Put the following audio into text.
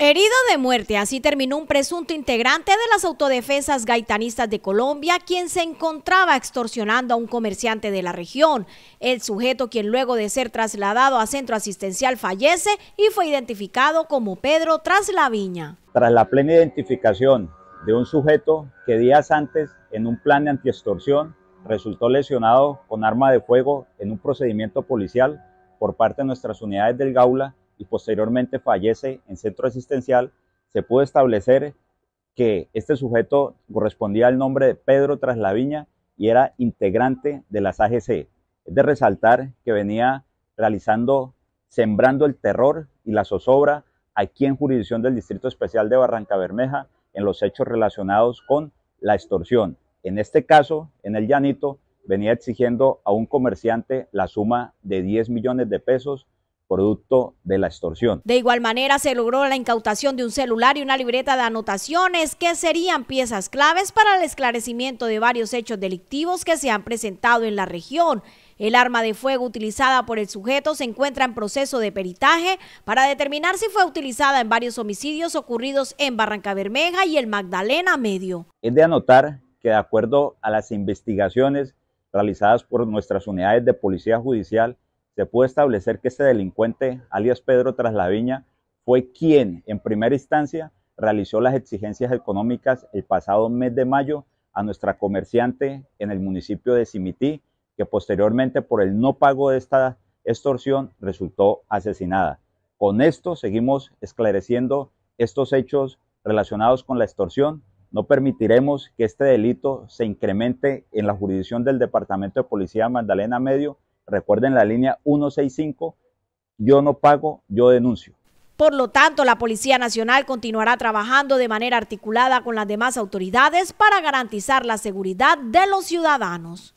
Herido de muerte, así terminó un presunto integrante de las autodefensas gaitanistas de Colombia, quien se encontraba extorsionando a un comerciante de la región. El sujeto, quien luego de ser trasladado a centro asistencial, fallece y fue identificado como Pedro Traslaviña. Tras la plena identificación de un sujeto que días antes, en un plan de antiextorsión, resultó lesionado con arma de fuego en un procedimiento policial por parte de nuestras unidades del Gaula, y posteriormente fallece en centro asistencial, se pudo establecer que este sujeto correspondía al nombre de Pedro Traslaviña y era integrante de las AGC. Es de resaltar que venía realizando, sembrando el terror y la zozobra aquí en jurisdicción del Distrito Especial de Barranca Bermeja en los hechos relacionados con la extorsión. En este caso, en el llanito, venía exigiendo a un comerciante la suma de 10 millones de pesos producto de la extorsión. De igual manera, se logró la incautación de un celular y una libreta de anotaciones que serían piezas claves para el esclarecimiento de varios hechos delictivos que se han presentado en la región. El arma de fuego utilizada por el sujeto se encuentra en proceso de peritaje para determinar si fue utilizada en varios homicidios ocurridos en Barranca Bermeja y el Magdalena Medio. Es de anotar que de acuerdo a las investigaciones realizadas por nuestras unidades de policía judicial, se pudo establecer que este delincuente, alias Pedro Traslaviña, fue quien, en primera instancia, realizó las exigencias económicas el pasado mes de mayo a nuestra comerciante en el municipio de Simití, que posteriormente por el no pago de esta extorsión resultó asesinada. Con esto seguimos esclareciendo estos hechos relacionados con la extorsión. No permitiremos que este delito se incremente en la jurisdicción del Departamento de Policía Magdalena Medio Recuerden la línea 165, yo no pago, yo denuncio. Por lo tanto, la Policía Nacional continuará trabajando de manera articulada con las demás autoridades para garantizar la seguridad de los ciudadanos.